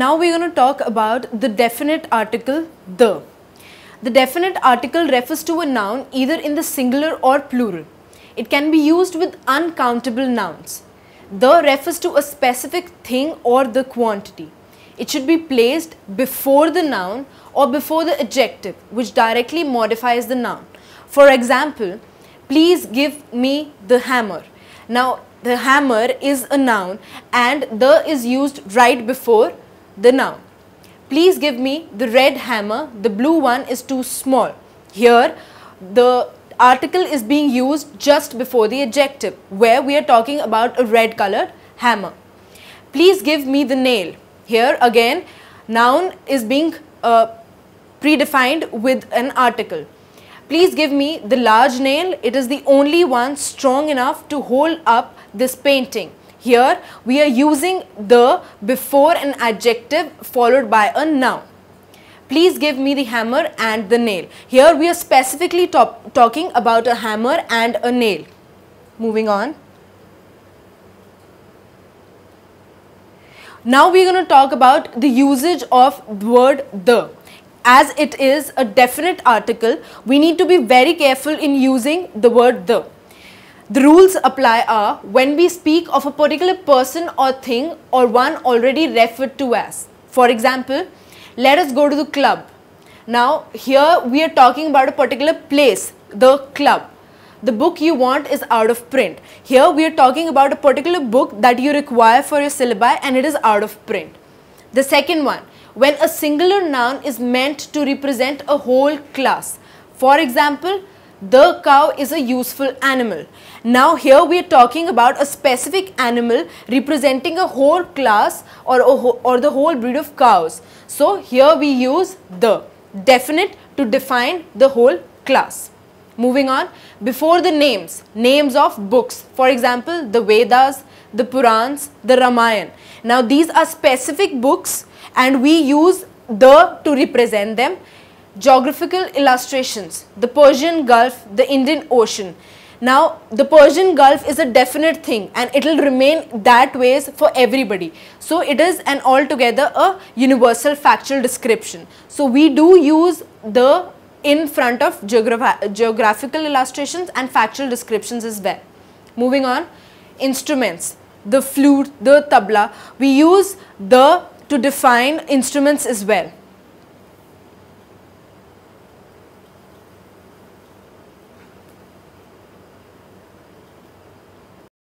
Now we're going to talk about the definite article the. The definite article refers to a noun either in the singular or plural. It can be used with uncountable nouns. The refers to a specific thing or the quantity. It should be placed before the noun or before the adjective which directly modifies the noun. For example, please give me the hammer. Now the hammer is a noun and the is used right before the noun. Please give me the red hammer, the blue one is too small. Here, the article is being used just before the adjective where we are talking about a red colored hammer. Please give me the nail. Here again, noun is being uh, predefined with an article. Please give me the large nail. It is the only one strong enough to hold up this painting. Here we are using the before an adjective followed by a noun. Please give me the hammer and the nail. Here we are specifically talking about a hammer and a nail. Moving on. Now we're going to talk about the usage of the word the. As it is a definite article, we need to be very careful in using the word the. The rules apply are uh, when we speak of a particular person or thing or one already referred to as. For example, let us go to the club. Now, here we are talking about a particular place, the club. The book you want is out of print. Here we are talking about a particular book that you require for your syllabi and it is out of print. The second one, when a singular noun is meant to represent a whole class. For example, the cow is a useful animal. Now here we are talking about a specific animal representing a whole class or, or the whole breed of cows. So here we use the definite to define the whole class. Moving on, before the names, names of books, for example, the Vedas, the Purans, the Ramayana. Now these are specific books and we use the to represent them. Geographical illustrations, the Persian Gulf, the Indian Ocean. Now, the Persian Gulf is a definite thing and it will remain that ways for everybody. So, it is an altogether a universal factual description. So, we do use the in front of geogra geographical illustrations and factual descriptions as well. Moving on, instruments, the flute, the tabla, we use the to define instruments as well.